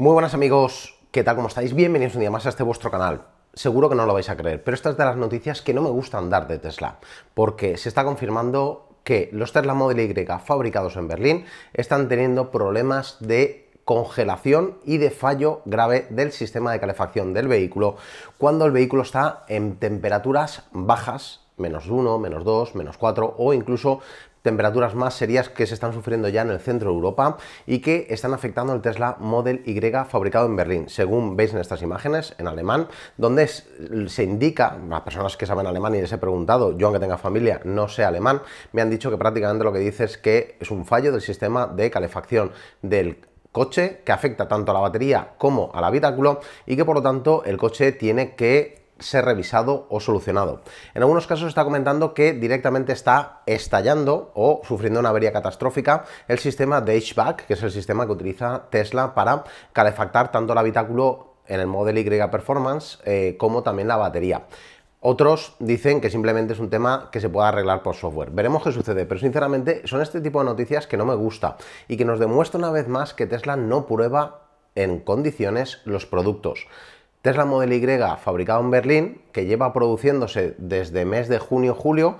Muy buenas amigos, ¿qué tal? ¿Cómo estáis? Bienvenidos un día más a este vuestro canal. Seguro que no lo vais a creer, pero estas es de las noticias que no me gustan dar de Tesla, porque se está confirmando que los Tesla Model Y fabricados en Berlín están teniendo problemas de congelación y de fallo grave del sistema de calefacción del vehículo cuando el vehículo está en temperaturas bajas menos 1, menos 2, menos 4 o incluso temperaturas más serias que se están sufriendo ya en el centro de Europa y que están afectando al Tesla Model Y fabricado en Berlín, según veis en estas imágenes, en alemán, donde se indica, las personas que saben alemán y les he preguntado, yo aunque tenga familia, no sé alemán, me han dicho que prácticamente lo que dice es que es un fallo del sistema de calefacción del coche que afecta tanto a la batería como al habitáculo y que por lo tanto el coche tiene que ser revisado o solucionado. En algunos casos está comentando que directamente está estallando o sufriendo una avería catastrófica el sistema de HVAC, que es el sistema que utiliza Tesla para calefactar tanto el habitáculo en el Model Y Performance eh, como también la batería. Otros dicen que simplemente es un tema que se puede arreglar por software. Veremos qué sucede, pero sinceramente son este tipo de noticias que no me gusta y que nos demuestra una vez más que Tesla no prueba en condiciones los productos. Tesla Model Y fabricado en Berlín, que lleva produciéndose desde mes de junio-julio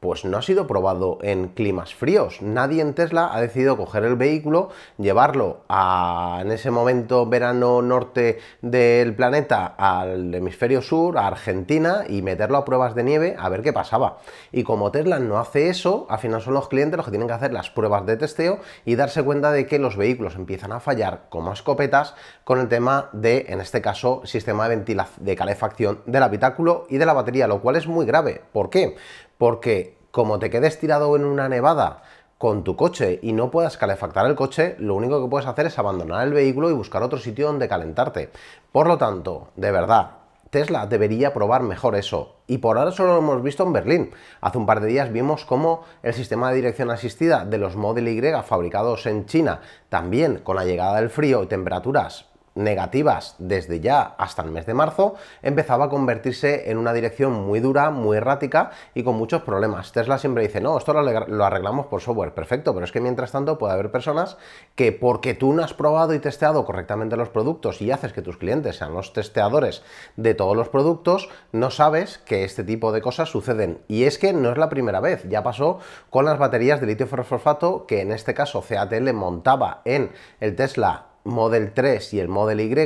pues no ha sido probado en climas fríos. Nadie en Tesla ha decidido coger el vehículo, llevarlo a en ese momento verano norte del planeta al hemisferio sur, a Argentina, y meterlo a pruebas de nieve a ver qué pasaba. Y como Tesla no hace eso, al final son los clientes los que tienen que hacer las pruebas de testeo y darse cuenta de que los vehículos empiezan a fallar como escopetas con el tema de, en este caso, sistema de, de calefacción del habitáculo y de la batería, lo cual es muy grave. ¿Por qué? Porque como te quedes tirado en una nevada con tu coche y no puedas calefactar el coche, lo único que puedes hacer es abandonar el vehículo y buscar otro sitio donde calentarte. Por lo tanto, de verdad, Tesla debería probar mejor eso. Y por ahora solo lo hemos visto en Berlín. Hace un par de días vimos cómo el sistema de dirección asistida de los Model Y fabricados en China, también con la llegada del frío y temperaturas negativas desde ya hasta el mes de marzo, empezaba a convertirse en una dirección muy dura, muy errática y con muchos problemas. Tesla siempre dice, no, esto lo arreglamos por software, perfecto, pero es que mientras tanto puede haber personas que porque tú no has probado y testeado correctamente los productos y haces que tus clientes sean los testeadores de todos los productos, no sabes que este tipo de cosas suceden. Y es que no es la primera vez, ya pasó con las baterías de litio fosfato que en este caso CATL montaba en el Tesla Model 3 y el Model Y,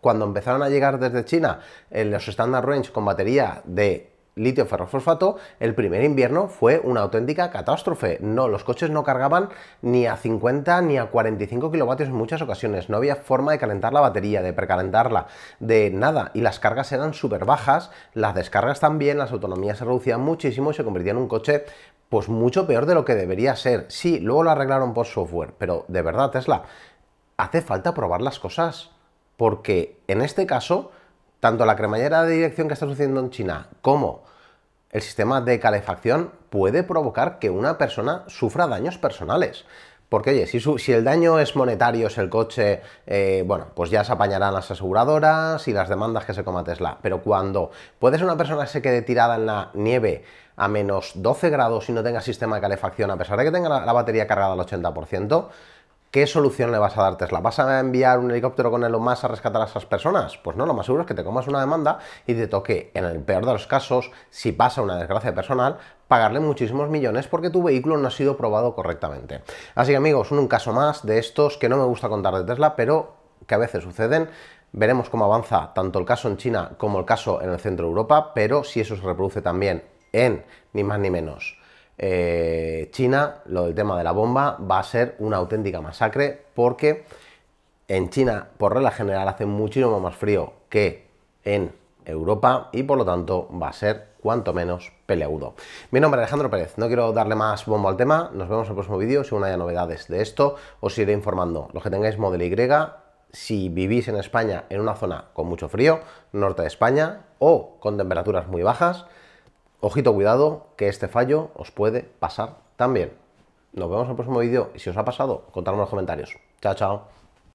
cuando empezaron a llegar desde China en los standard range con batería de litio ferrofosfato, el primer invierno fue una auténtica catástrofe. No, los coches no cargaban ni a 50 ni a 45 kilovatios en muchas ocasiones. No había forma de calentar la batería, de precalentarla, de nada. Y las cargas eran súper bajas, las descargas también, las autonomías se reducían muchísimo y se convertía en un coche pues mucho peor de lo que debería ser. Sí, luego lo arreglaron por software, pero de verdad Tesla, hace falta probar las cosas. Porque en este caso, tanto la cremallera de dirección que está sucediendo en China como el sistema de calefacción puede provocar que una persona sufra daños personales. Porque, oye, si, el daño es monetario, es el coche, eh, bueno, pues ya se apañarán las aseguradoras y las demandas que se coma Tesla. Pero cuando puedes ser una persona que se quede tirada en la nieve a menos 12 grados y no tenga sistema de calefacción, a pesar de que tenga la batería cargada al 80%, ¿qué solución le vas a dar Tesla? ¿Vas a enviar un helicóptero con o más a rescatar a esas personas? Pues no, lo más seguro es que te comas una demanda y te toque, en el peor de los casos, si pasa una desgracia personal, pagarle muchísimos millones porque tu vehículo no ha sido probado correctamente. Así que amigos, un caso más de estos que no me gusta contar de Tesla, pero que a veces suceden. Veremos cómo avanza tanto el caso en China como el caso en el centro de Europa, pero si eso se reproduce también en, ni más ni menos, eh, China, lo del tema de la bomba va a ser una auténtica masacre porque en China, por regla general, hace muchísimo más frío que en Europa y por lo tanto va a ser cuanto menos peleudo Mi nombre es Alejandro Pérez, no quiero darle más bombo al tema, nos vemos en el próximo vídeo, si aún haya novedades de esto os iré informando. Los que tengáis modelo Y, si vivís en España en una zona con mucho frío, norte de España o con temperaturas muy bajas, Ojito cuidado, que este fallo os puede pasar también. Nos vemos en el próximo vídeo y si os ha pasado, contadme en los comentarios. Chao, chao.